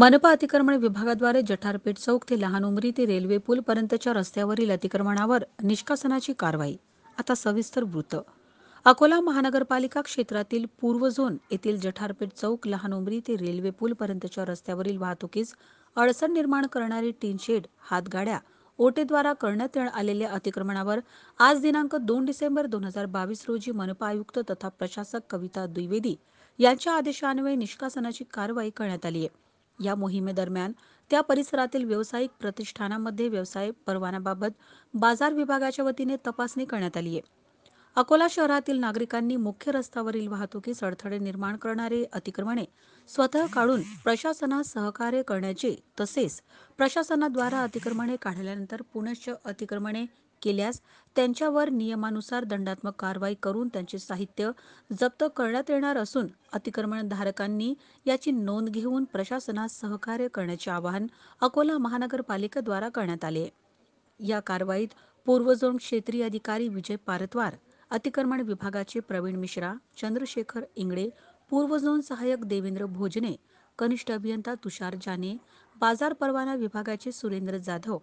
मनपा अतिक्रमण विभागाद्वारे जठारपेठ चौक ते लहान उमरी ते रेल्वे पूल पर्यंतच्या रस्त्यावरील अतिक्रमणावर निष्कासनाची कारवाई आता सविस्तर वृत्त अकोला महानगरपालिका क्षेत्रातील पूर्व झोन येथील जठारपेठ चौक लहान उमरी ते रेल्वे पूल पर्यंतच्या रस्त्यावरील वाहतुकीस अडचण निर्माण करणारी टीन शेड हातगाड्या ओटेद्वारा करण्यात आलेल्या अतिक्रमणावर आज दिनांक दोन डिसेंबर दोन हजार बावीस रोजी मनपा आयुक्त तथा प्रशासक कविता द्विवेदी यांच्या आदेशान्वये निष्कासनाची कारवाई करण्यात आली आहे या मोहिमेदरम्यान त्या परिसरातील व्यावसायिक प्रतिष्ठानामध्ये व्यवसाय परवान्याबाबत बाजार विभागाच्या वतीने तपासणी करण्यात आली आहे अकोला शहरातील नागरिकांनी मुख्य रस्त्यावरील वाहतुकीस अडथळे निर्माण करणारे अतिक्रमणे स्वतः काढून प्रशासनास सहकार्य करण्याचे तसेच प्रशासनाद्वारा अतिक्रमणे काढल्यानंतर पुनश्च अतिक्रमणे केल्यास त्यांच्यावर नियमानुसार दंडात्मक कारवाई करून त्यांचे साहित्य जप्त करण्यात येणार असून अतिक्रमणधारकांनी याची नोंद घेऊन प्रशासनास सहकार्य करण्याचे आवाहन अकोला महानगरपालिकेद्वारा करण्यात आले या कारवाईत पूर्व झोन क्षेत्रीय अधिकारी विजय पारतवार अतिक्रमण विभागाचे प्रवीण मिश्रा चंद्रशेखर इंगळे पूर्व झोन सहाय्यक देवेंद्र भोजने कनिष्ठ अभियंता तुषार जाने बाजार परवाना विभागाचे सुरेंद्र जाधव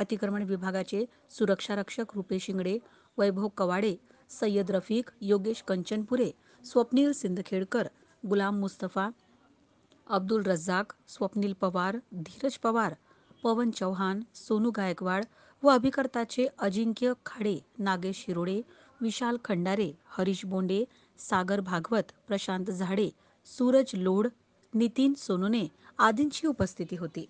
अतिक्रमण विभागाचे सुरक्षारक्षक रुपेश शिंगडे वैभव कवाडे सय्यद रफीक योगेश कंचनपुरे स्वप्नील सिंदखेडकर गुलाम मुस्तफा अब्दुल रज्जाक स्वप्नील पवार धीरज पवार पवन चौहान सोनू गायकवाड व अभिकर्ताचे अजिंक्य खाडे नागेश शिरोडे विशाल खंडारे हरीश बोंडे सागर भागवत प्रशांत झाडे सूरज लोड नितीन सोनूने आदींची उपस्थिती होती